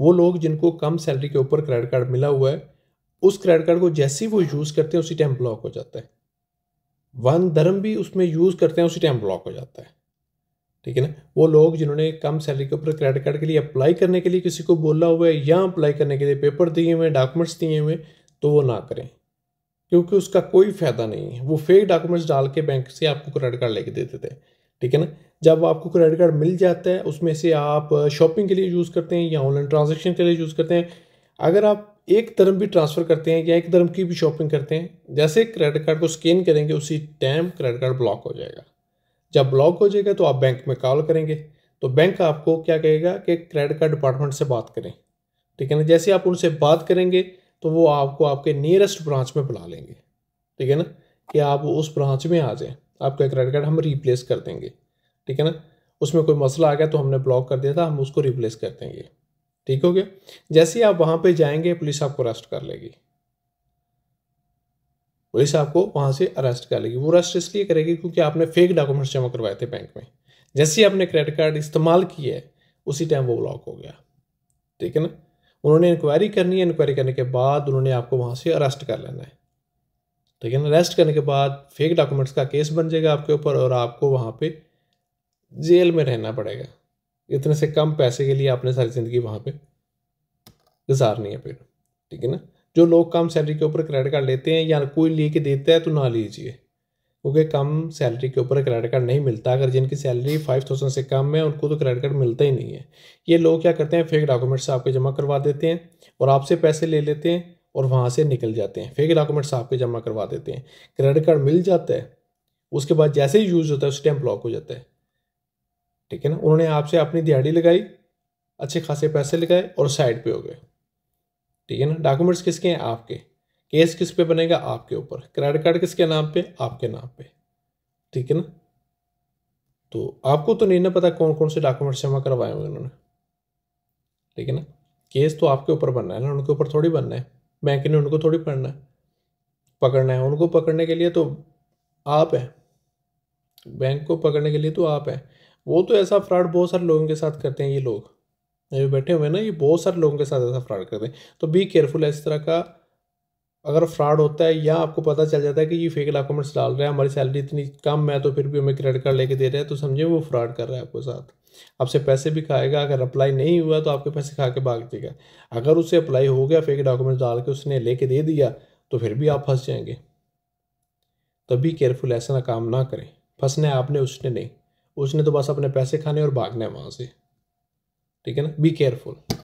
वो लोग जिनको कम सैलरी के ऊपर क्रेडिट कार्ड मिला हुआ है उस क्रेडिट कार्ड को जैसे ही वो यूज़ करते हैं उसी टाइम ब्लॉक हो जाता है वन धर्म भी उसमें यूज़ करते हैं उसी टाइम ब्लॉक हो जाता है ठीक है ना वो लोग जिन्होंने कम सैलरी के ऊपर क्रेडिट कार्ड के लिए अप्लाई करने के लिए किसी को बोला हुआ है या अप्लाई करने के लिए पेपर दिए हुए डॉक्यूमेंट्स दिए हुए तो वो ना करें क्योंकि उसका कोई फ़ायदा नहीं है वो फेक डॉक्यूमेंट्स डाल के बैंक से आपको क्रेडिट कार्ड लेके देते थे ठीक है ना जब आपको क्रेडिट कार्ड मिल जाता है उसमें से आप शॉपिंग के लिए यूज़ करते हैं या ऑनलाइन ट्रांजेक्शन के लिए यूज़ करते हैं अगर आप एक धर्म भी ट्रांसफ़र करते हैं या एक धर्म की भी शॉपिंग करते हैं जैसे क्रेडिट कार्ड को स्कैन करेंगे उसी टाइम क्रेडिट कार्ड ब्लॉक हो जाएगा जब ब्लॉक हो जाएगा तो आप बैंक में कॉल करेंगे तो बैंक आपको क्या कहेगा कि क्रेडिट कार्ड डिपार्टमेंट से बात करें ठीक है ना जैसे आप उनसे बात करेंगे तो वो आपको आपके नियरेस्ट ब्रांच में बुला लेंगे ठीक है ना कि आप उस ब्रांच में आ जाएँ आपका क्रेडिट कार्ड हम रिप्लेस कर देंगे ठीक है ना उसमें कोई मसला आ गया तो हमने ब्लॉक कर दिया था हम उसको रिप्लेस कर देंगे ठीक हो गया जैसे ही आप वहाँ पे जाएंगे पुलिस आपको अरेस्ट कर लेगी पुलिस आपको वहाँ से अरेस्ट कर लेगी वो अरेस्ट इसलिए करेगी क्योंकि आपने फेक डॉक्यूमेंट्स जमा करवाए थे बैंक में जैसे ही आपने क्रेडिट कार्ड इस्तेमाल किया है उसी टाइम वो ब्लॉक हो गया ठीक है ना उन्होंने इंक्वायरी करनी है इंक्वायरी करने के बाद उन्होंने आपको वहाँ से अरेस्ट कर लेना है ठीक है ना अरेस्ट करने के बाद फेक डॉक्यूमेंट्स का केस बन जाएगा आपके ऊपर और आपको वहाँ पर जेल में रहना पड़ेगा इतने से कम पैसे के लिए आपने सारी ज़िंदगी वहाँ पे गुजारनी है फिर ठीक है ना जो लोग कम सैलरी के ऊपर क्रेडिट कार्ड लेते हैं या कोई ले के देता है तो ना लीजिए क्योंकि कम सैलरी के ऊपर क्रेडिट कार्ड नहीं मिलता अगर जिनकी सैलरी फाइव थाउजेंड से कम है उनको तो क्रेडिट कार्ड मिलता ही नहीं है ये लोग क्या करते हैं फेक डॉक्यूमेंट्स आपके जमा करवा देते हैं और आपसे पैसे ले लेते हैं और वहाँ से निकल जाते हैं फेक डॉक्यूमेंट्स आपके जमा करवा देते हैं क्रेडिट कार्ड मिल जाता है उसके बाद जैसे ही यूज़ होता है उस टाइम ब्लॉक हो जाता है ठीक है ना उन्होंने आपसे अपनी दिहाड़ी लगाई अच्छे खासे पैसे लगाए और साइड पे हो गए ठीक है ना डॉक्यूमेंट्स किसके हैं आपके केस किस पे बनेगा आपके ऊपर क्रेडिट कार्ड किसके नाम पे आपके नाम पे ठीक है ना तो आपको तो नहीं ना पता कौन कौन से डॉक्यूमेंट्स जमा करवाए हुए उन्होंने ठीक है ना केस तो आपके ऊपर बनना है ना उनके ऊपर थोड़ी बनना है बैंक ने उनको थोड़ी पढ़ना है पकड़ना है उनको पकड़ने के लिए तो आप हैं बैंक को पकड़ने के लिए तो आप हैं वो तो ऐसा फ्रॉड बहुत सारे लोगों के साथ करते हैं ये लोग ये बैठे हुए हैं ना ये बहुत सारे लोगों के साथ ऐसा फ्रॉड करते हैं तो बी केयरफुल इस तरह का अगर फ्रॉड होता है या आपको पता चल जाता है कि ये फेक डॉक्यूमेंट्स डाल रहे हैं हमारी सैलरी इतनी कम है तो फिर भी हमें क्रेडिट कार्ड लेके दे रहे हैं तो समझे वो फ्रॉड कर रहा है आपके साथ आपसे पैसे भी खाएगा अगर अप्लाई नहीं हुआ तो आपके पैसे खा के भाग देगा अगर उससे अप्लाई हो गया फेक डॉक्यूमेंट्स डाल के उसने लेके दे दिया तो फिर भी आप फंस जाएंगे तभी तो केयरफुल ऐसा ना काम ना करें फंसना है आपने उसने नहीं उसने तो बस अपने पैसे खाने और भागना है वहाँ से ठीक है ना बी केयरफुल